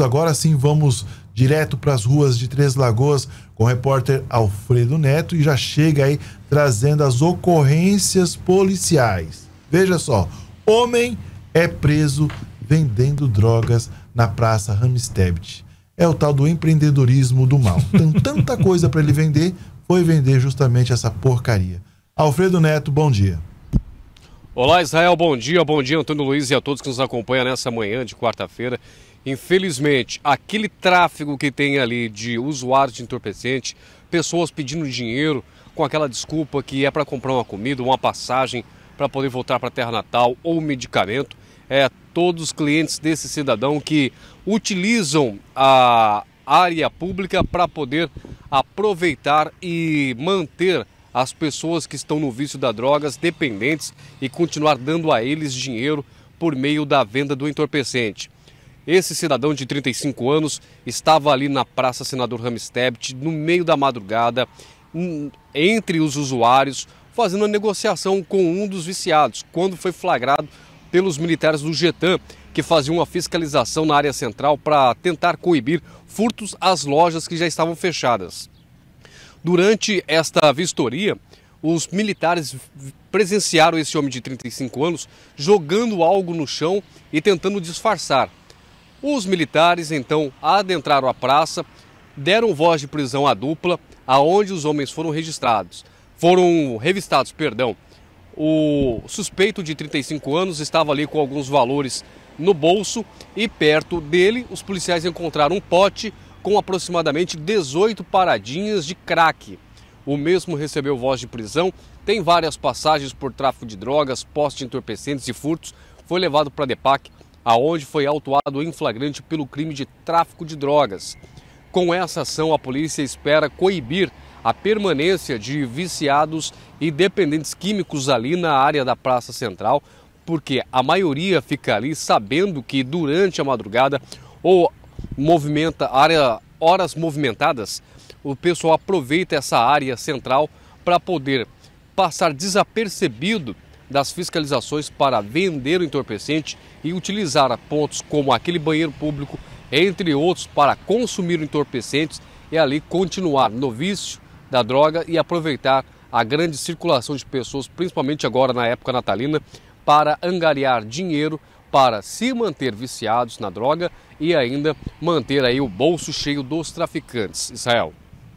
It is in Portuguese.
minutos. Agora sim, vamos direto para as ruas de Três Lagoas com o repórter Alfredo Neto e já chega aí trazendo as ocorrências policiais. Veja só, homem é preso vendendo drogas na Praça Ramstebet. É o tal do empreendedorismo do mal. Tem tanta coisa para ele vender, foi vender justamente essa porcaria. Alfredo Neto, bom dia. Olá, Israel, bom dia, bom dia, Antônio Luiz e a todos que nos acompanham nessa manhã de quarta-feira. Infelizmente, aquele tráfego que tem ali de usuários de entorpecente, pessoas pedindo dinheiro com aquela desculpa que é para comprar uma comida, uma passagem para poder voltar para a terra natal ou medicamento, é todos os clientes desse cidadão que utilizam a área pública para poder aproveitar e manter as pessoas que estão no vício das drogas dependentes e continuar dando a eles dinheiro por meio da venda do entorpecente. Esse cidadão de 35 anos estava ali na Praça Senador Rames no meio da madrugada, hum, entre os usuários, fazendo a negociação com um dos viciados, quando foi flagrado pelos militares do Getan, que faziam uma fiscalização na área central para tentar coibir furtos às lojas que já estavam fechadas. Durante esta vistoria, os militares presenciaram esse homem de 35 anos jogando algo no chão e tentando disfarçar. Os militares então adentraram a praça, deram voz de prisão à dupla, aonde os homens foram registrados. Foram revistados, perdão. O suspeito de 35 anos estava ali com alguns valores no bolso e perto dele os policiais encontraram um pote com aproximadamente 18 paradinhas de crack. O mesmo recebeu voz de prisão, tem várias passagens por tráfico de drogas, poste de entorpecentes e furtos, foi levado para a DEPAC aonde foi autuado em flagrante pelo crime de tráfico de drogas. Com essa ação, a polícia espera coibir a permanência de viciados e dependentes químicos ali na área da Praça Central, porque a maioria fica ali sabendo que durante a madrugada ou movimenta área horas movimentadas, o pessoal aproveita essa área central para poder passar desapercebido das fiscalizações para vender o entorpecente e utilizar pontos como aquele banheiro público, entre outros, para consumir entorpecentes e ali continuar no vício da droga e aproveitar a grande circulação de pessoas, principalmente agora na época natalina, para angariar dinheiro para se manter viciados na droga e ainda manter aí o bolso cheio dos traficantes. Israel.